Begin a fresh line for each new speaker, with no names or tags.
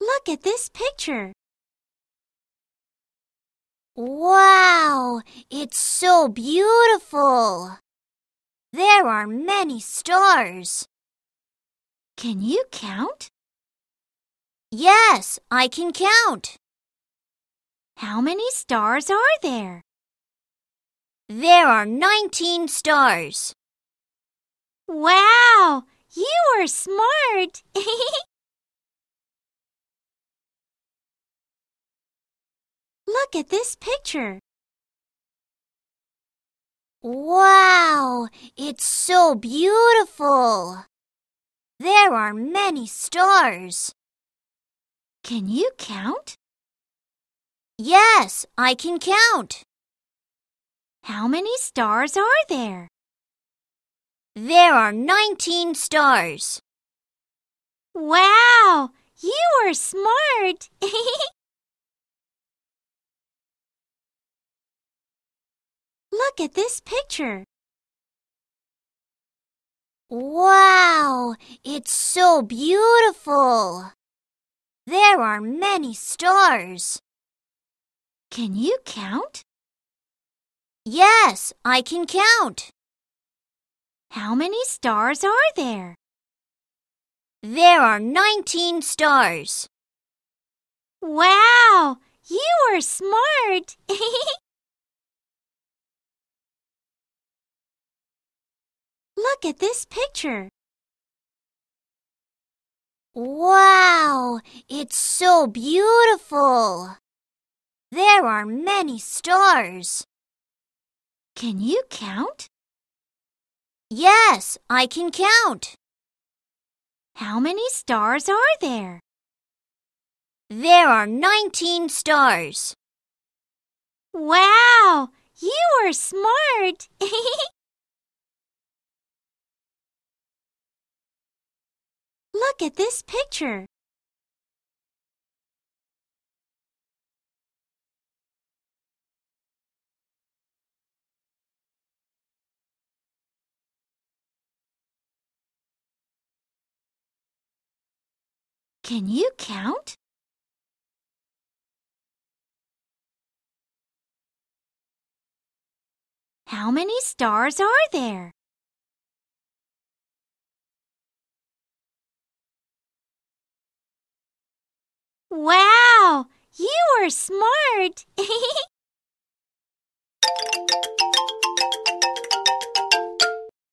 Look at this picture. Wow, it's so beautiful. There are many stars. Can you count? Yes, I can count. How many stars are there? There are 19 stars. Wow, you are smart. Look at this picture. Wow, it's so beautiful. There are many stars. Can you count? Yes, I can count. How many stars are there? There are 19 stars. Wow, you are smart. Look at this picture. Wow, it's so beautiful. There are many stars. Can you count? Yes, I can count. How many stars are there? There are 19 stars. Wow, you are smart. Look at this picture. Wow, it's so beautiful. There are many stars. Can you count? Yes, I can count. How many stars are there? There are 19 stars. Wow, you are smart. Look at this picture. Can you count? How many stars are there? Wow! You are smart!